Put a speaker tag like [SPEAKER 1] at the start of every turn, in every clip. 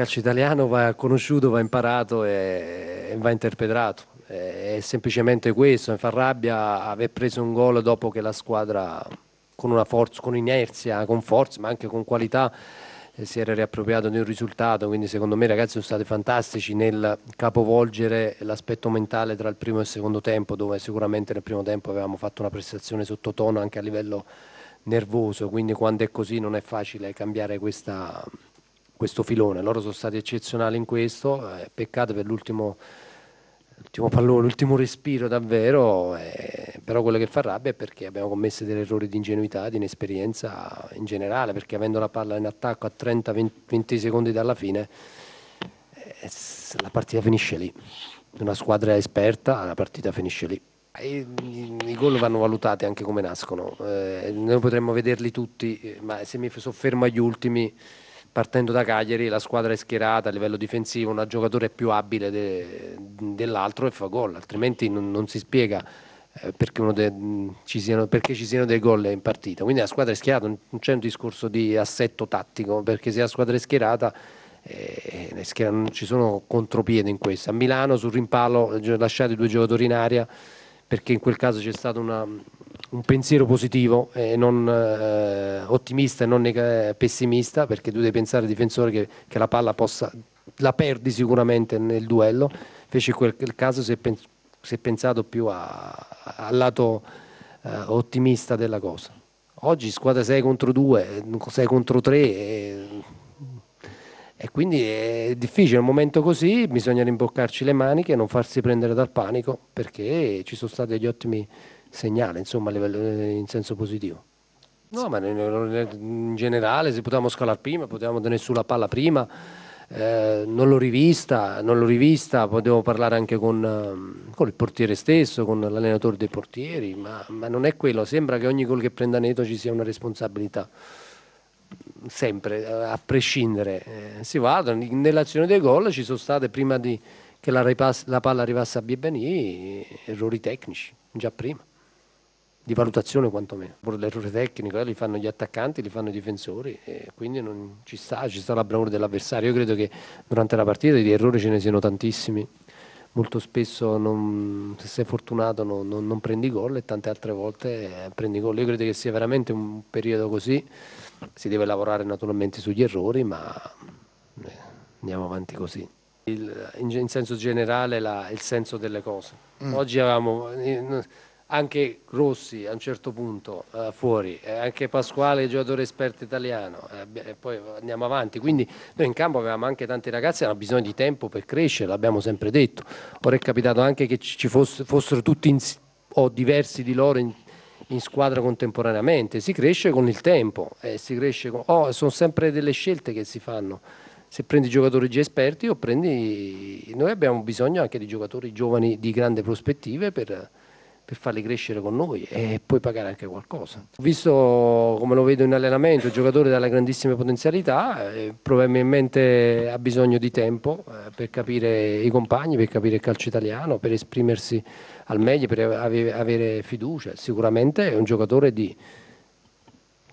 [SPEAKER 1] calcio italiano va conosciuto, va imparato e, va interpretato. È semplicemente questo, mi fa rabbia aver preso un gol dopo che la squadra con una forza, con inerzia, con forza, ma anche con qualità eh, si era riappropriato di un risultato, quindi secondo me i ragazzi sono stati fantastici nel capovolgere l'aspetto mentale tra il primo e il secondo tempo, dove sicuramente nel primo tempo avevamo fatto una prestazione sottotono anche a livello nervoso, quindi quando è così non è facile cambiare questa, questo filone. Loro sono stati eccezionali in questo, eh, peccato per l'ultimo, pallone, l'ultimo respiro davvero, eh, però quello che fa rabbia è perché abbiamo commesso degli errori di ingenuità, di inesperienza in generale, perché avendo la palla in attacco a 30-20 secondi dalla fine, eh, la partita finisce lì. Una squadra esperta, la partita finisce lì. I, mm, i gol vanno valutati anche come nascono, eh, noi potremmo vederli tutti, eh, ma se mi soffermo agli ultimi partendo da Cagliari la squadra è schierata a livello difensivo, una giocatore più abile de, dell'altro e fa gol, altrimenti non, non si spiega eh, perché, de, ci siano, perché, ci siano, dei gol in partita. Quindi la squadra è schierata, non c'è un discorso di assetto tattico, perché se la squadra è schierata eh, non ci sono contropiede in questa A Milano sul rimpallo eh, lasciate due giocatori in aria perché in quel caso c'è stata una un pensiero positivo, eh, non eh, ottimista e non nega- pessimista, perché tu devi pensare al difensore che, che, la palla possa, la perdi sicuramente nel duello, invece in quel, quel caso si è, pen- si è, pensato più al lato eh, ottimista della cosa. Oggi squadra 6 contro 2, 6 contro 3 e, e quindi è difficile, è un momento così, bisogna rimboccarci le maniche e non farsi prendere dal panico perché ci sono stati degli ottimi segnale, insomma, livello, eh, in senso positivo. No, ma in generale, se potevamo scalare prima, potevamo tenere sulla palla prima, eh, non l'ho rivista, non l'ho rivista, potevo parlare anche con, ehm, con il portiere stesso, con l'allenatore dei portieri, ma, ma, non è quello, sembra che ogni gol che prenda Neto ci sia una responsabilità, sempre, a prescindere. Eh, si guarda, nell'azione dei gol ci sono state, prima di, che la, ripass- la palla arrivasse a Biebeni, errori tecnici, già prima di valutazione quantomeno. L'errore tecnico eh, li fanno gli attaccanti, li fanno i difensori e quindi non ci sta, ci sta la bravura dell'avversario. Io credo che durante la partita di errori ce ne siano tantissimi. Molto spesso non, se sei fortunato non, non, non prendi gol e tante altre volte eh, prendi gol. Io credo che sia veramente un periodo così. Si deve lavorare naturalmente sugli errori, ma eh, andiamo avanti così. Il, in, in, senso generale la, il senso delle cose. Mm. Oggi avevamo... Eh, anche Rossi a un certo punto eh, fuori, eh, anche Pasquale, giocatore esperto italiano, eh, poi andiamo avanti. Quindi noi in campo avevamo anche tanti ragazzi, hanno bisogno di tempo per crescere, l'abbiamo sempre detto. Ora è capitato anche che ci fosse, fossero tutti in, o diversi di loro in, in, squadra contemporaneamente, si cresce con il tempo, eh, con, oh, sono sempre delle scelte che si fanno. Se prendi giocatori già esperti o prendi... Noi abbiamo bisogno anche di giocatori giovani di grande prospettive per per farli crescere con noi e poi pagare anche qualcosa. Visto come lo vedo in allenamento, il giocatore dalla grandissime potenzialità, eh, probabilmente ha bisogno di tempo eh, per capire i compagni, per capire il calcio italiano, per esprimersi al meglio, per ave avere fiducia. Sicuramente è un giocatore di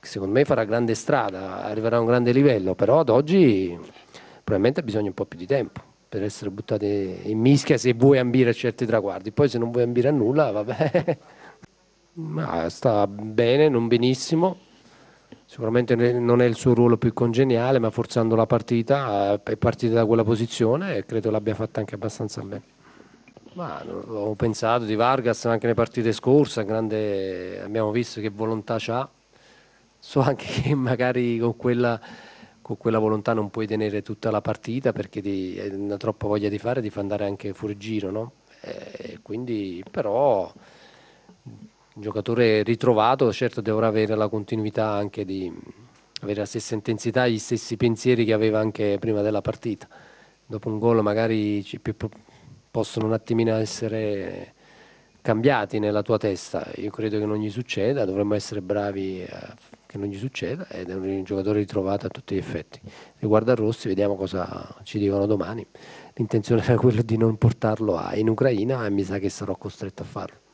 [SPEAKER 1] secondo me farà grande strada, arriverà a un grande livello, però ad oggi probabilmente ha bisogno un po' più di tempo per essere buttate in mischia se vuoi ambire a certi traguardi, poi se non vuoi ambire a nulla, vabbè, ma sta bene, non benissimo, sicuramente non è il suo ruolo più congeniale, ma forzando la partita eh, è partita da quella posizione e credo l'abbia fatta anche abbastanza bene. Ma ho pensato di Vargas anche nelle partite scorse, grande, abbiamo visto che volontà ha, so anche che magari con quella con quella volontà non puoi tenere tutta la partita perché ti, hai una troppa voglia di fare, ti fa andare anche fuori giro, no? Eh, quindi, però, un giocatore ritrovato, certo dovrà avere la continuità anche di avere la stessa intensità, gli stessi pensieri che aveva anche prima della partita. Dopo un gol magari possono un attimino essere cambiati nella tua testa. Io credo che non gli succeda, dovremmo essere bravi a che non gli succeda ed è un giocatore ritrovato a tutti gli effetti. Riguardo a Rossi vediamo cosa ci dicono domani. L'intenzione era quella di non portarlo in Ucraina e mi sa che sarò costretto a farlo.